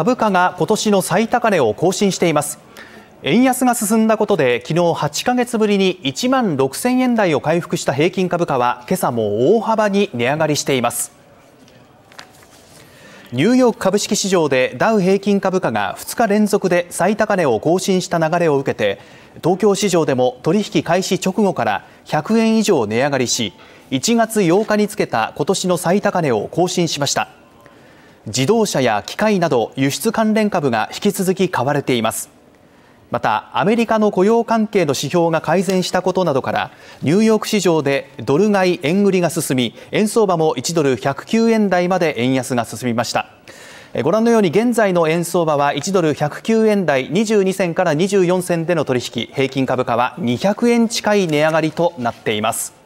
株価が今年の最高値を更新しています円安が進んだことで昨日8ヶ月ぶりに1万6000円台を回復した平均株価は今朝も大幅に値上がりしていますニューヨーク株式市場でダウ平均株価が2日連続で最高値を更新した流れを受けて東京市場でも取引開始直後から100円以上値上がりし1月8日につけた今年の最高値を更新しました自動車や機械など輸出関連株が引き続き買われていますまたアメリカの雇用関係の指標が改善したことなどからニューヨーク市場でドル買い円売りが進み円相場も1ドル109円台まで円安が進みましたご覧のように現在の円相場は1ドル109円台22銭から24銭での取引平均株価は200円近い値上がりとなっています